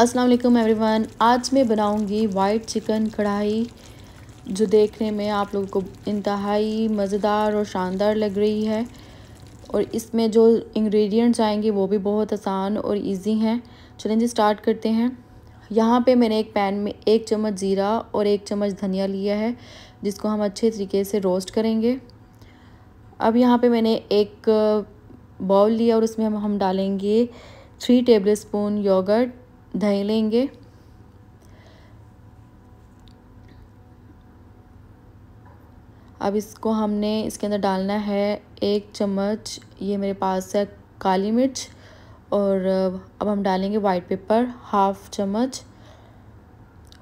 अस्सलाम वालेकुम एवरीवन आज मैं बनाऊंगी वाइट चिकन कढ़ाई जो देखने में आप लोगों को इंतहाई मज़ेदार और शानदार लग रही है और इसमें जो इंग्रेडिएंट्स आएंगे वो भी बहुत आसान और इजी हैं चलें जी स्टार्ट करते हैं यहाँ पे मैंने एक पैन में एक चम्मच ज़ीरा और एक चम्मच धनिया लिया है जिसको हम अच्छे तरीके से रोस्ट करेंगे अब यहाँ पे मैंने एक बाउल लिया और उसमें हम हम डालेंगे थ्री टेबल स्पून योगर्ट दही लेंगे अब इसको हमने इसके अंदर डालना है एक चम्मच ये मेरे पास है काली मिर्च और अब हम डालेंगे वाइट पेपर हाफ चम्मच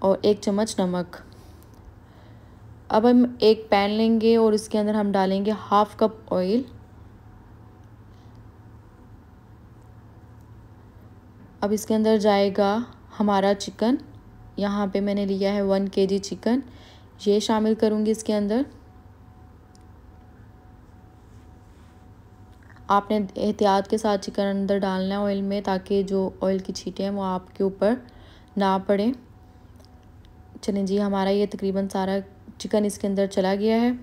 और एक चम्मच नमक अब हम एक पैन लेंगे और इसके अंदर हम डालेंगे हाफ़ कप ऑयल अब इसके अंदर जाएगा हमारा चिकन यहाँ पे मैंने लिया है वन के जी चिकन ये शामिल करूँगी इसके अंदर आपने एहतियात के साथ चिकन अंदर डालना है ऑयल में ताकि जो ऑयल की छीटें हैं वो आपके ऊपर ना पड़े चलें जी हमारा ये तकरीबन सारा चिकन इसके अंदर चला गया है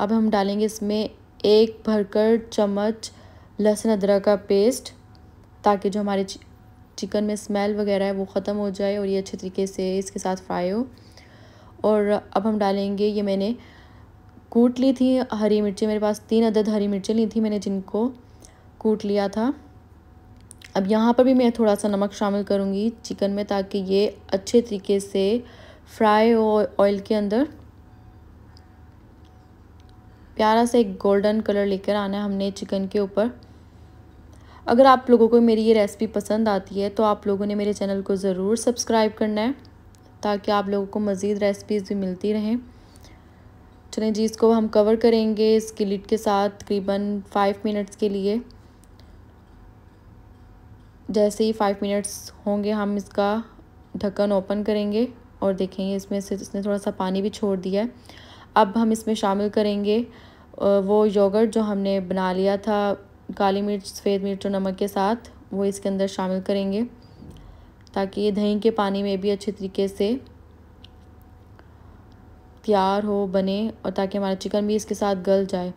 अब हम डालेंगे इसमें एक भरकर चम्मच लहसुन अदरक का पेस्ट ताकि जो हमारे चिकन में स्मेल वगैरह है वो ख़त्म हो जाए और ये अच्छे तरीके से इसके साथ फ्राई हो और अब हम डालेंगे ये मैंने कूट ली थी हरी मिर्ची मेरे पास तीन अदद हरी मिर्चें ली थी मैंने जिनको कूट लिया था अब यहाँ पर भी मैं थोड़ा सा नमक शामिल करूँगी चिकन में ताकि ये अच्छे तरीके से फ्राई ऑयल के अंदर प्यारा सा एक गोल्डन कलर लेकर आना है हमने चिकन के ऊपर अगर आप लोगों को मेरी ये रेसिपी पसंद आती है तो आप लोगों ने मेरे चैनल को ज़रूर सब्सक्राइब करना है ताकि आप लोगों को मज़ीद रेसिपीज़ भी मिलती रहें चलें जी इसको हम कवर करेंगे इसकी लिड के साथ तकरीबन फ़ाइव मिनट्स के लिए जैसे ही फ़ाइव मिनट्स होंगे हम इसका ढक्कन ओपन करेंगे और देखें इसमें से इसने थोड़ा सा पानी भी छोड़ दिया है अब हम इसमें शामिल करेंगे वो योगर्ट जो हमने बना लिया था काली मिर्च सफ़ेद मिर्च और नमक के साथ वो इसके अंदर शामिल करेंगे ताकि ये दही के पानी में भी अच्छे तरीके से तैयार हो बने और ताकि हमारा चिकन भी इसके साथ गल जाए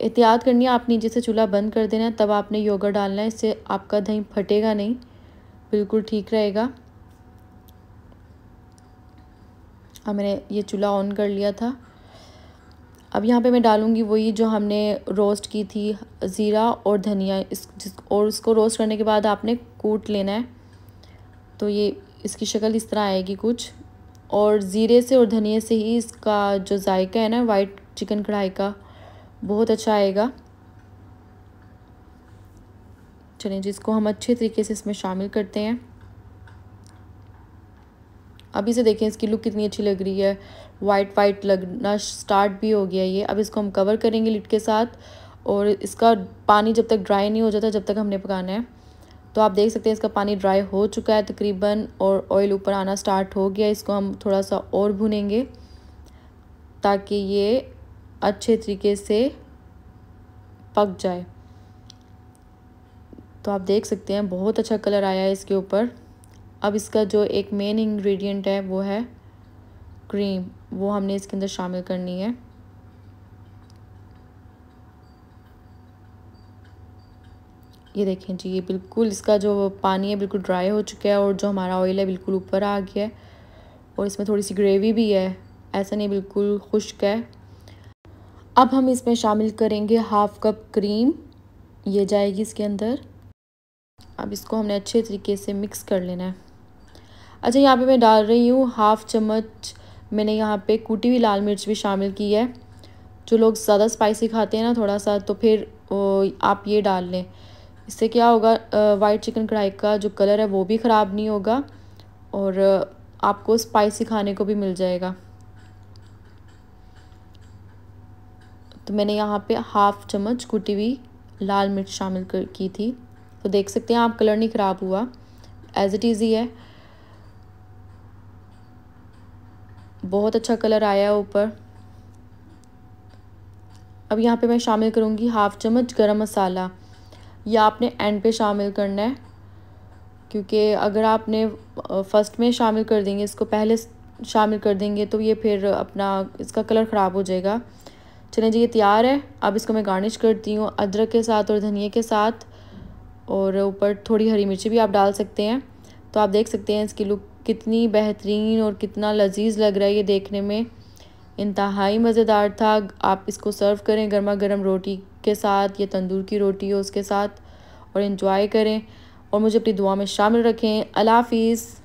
एहतियात करनी है आप नीचे से चूल्हा बंद कर देना तब आपने योगा डालना है इससे आपका दही फटेगा नहीं बिल्कुल ठीक रहेगा अब हाँ, मैंने ये चूल्हा ऑन कर लिया था अब यहाँ पे मैं डालूँगी वही जो हमने रोस्ट की थी ज़ीरा और धनिया इस जिस और उसको रोस्ट करने के बाद आपने कूट लेना है तो ये इसकी शक्ल इस तरह आएगी कुछ और ज़ीरे से और धनिए से ही इसका जो जायका है ना वाइट चिकन कढ़ाई का बहुत अच्छा आएगा चलें जिसको हम अच्छे तरीके से इसमें शामिल करते हैं अभी से देखें इसकी लुक कितनी अच्छी लग रही है वाइट वाइट लगना स्टार्ट भी हो गया ये अब इसको हम कवर करेंगे लिट के साथ और इसका पानी जब तक ड्राई नहीं हो जाता जब तक हमने पकाना है तो आप देख सकते हैं इसका पानी ड्राई हो चुका है तकरीबन और ऑयल ऊपर आना स्टार्ट हो गया इसको हम थोड़ा सा और भुनेंगे ताकि ये अच्छे तरीके से पक जाए तो आप देख सकते हैं बहुत अच्छा कलर आया है इसके ऊपर अब इसका जो एक मेन इंग्रेडिएंट है वो है क्रीम वो हमने इसके अंदर शामिल करनी है ये देखें जी ये बिल्कुल इसका जो पानी है बिल्कुल ड्राई हो चुका है और जो हमारा ऑयल है बिल्कुल ऊपर आ गया है और इसमें थोड़ी सी ग्रेवी भी है ऐसा नहीं बिल्कुल खुश्क है अब हम इसमें शामिल करेंगे हाफ़ कप क्रीम ये जाएगी इसके अंदर अब इसको हमने अच्छे तरीके से मिक्स कर लेना है अच्छा यहाँ पे मैं डाल रही हूँ हाफ़ चम्मच मैंने यहाँ पे कूटी हुई लाल मिर्च भी शामिल की है जो लोग ज़्यादा स्पाइसी खाते हैं ना थोड़ा सा तो फिर आप ये डाल लें इससे क्या होगा वाइट चिकन कढ़ाई का जो कलर है वो भी ख़राब नहीं होगा और आपको स्पाइसी खाने को भी मिल जाएगा तो मैंने यहाँ पे हाफ़ चम्मच कुटी हुई लाल मिर्च शामिल कर की थी तो देख सकते हैं आप कलर नहीं ख़राब हुआ एज़ इट इज़ी है बहुत अच्छा कलर आया है ऊपर अब यहाँ पे मैं शामिल करूँगी हाफ़ चम्मच गरम मसाला ये आपने एंड पे शामिल करना है क्योंकि अगर आपने फ़र्स्ट में शामिल कर देंगे इसको पहले शामिल कर देंगे तो ये फिर अपना इसका कलर ख़राब हो जाएगा चलें जी ये तैयार है अब इसको मैं गार्निश करती हूँ अदरक के साथ और धनिए के साथ और ऊपर थोड़ी हरी मिर्ची भी आप डाल सकते हैं तो आप देख सकते हैं इसकी लुक कितनी बेहतरीन और कितना लजीज लग रहा है ये देखने में इंतहाई मज़ेदार था आप इसको सर्व करें गर्मा गर्म रोटी के साथ या तंदूर की रोटी हो उसके साथ और इन्जॉय करें और मुझे अपनी दुआ में शामिल रखें अल्लाह